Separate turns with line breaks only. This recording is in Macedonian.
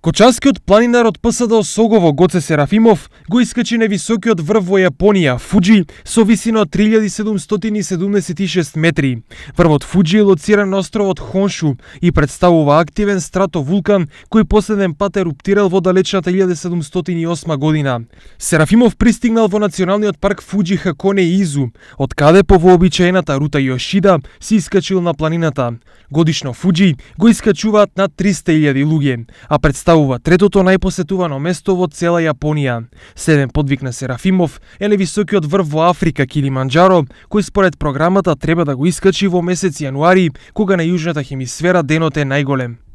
Кочанскиот планинар од ПСД Согово Гоце Серафимов го искачи на високиот врв во Јапонија, Фуджи, со висина од 3776 метри. Врвот Фуджи е лоциран на островот Хоншу и представува активен стратовулкан кој последен пат еруптирал во далечната 1708 година. Серафимов пристигнал во националниот парк Фуджи Хаконе Изу, од каде по вообичаената рута Јошида се искачил на планината. Годишно Фуджи го искачуваат над 300.000 луѓе, а представува представува третото најпосетувано место во цела Јапонија. Седен подвиг на Серафимов е највисокиот врв во Африка Килиманджаро, кој според програмата треба да го искачи во месец јануари, кога на јужната хемисфера денот е најголем.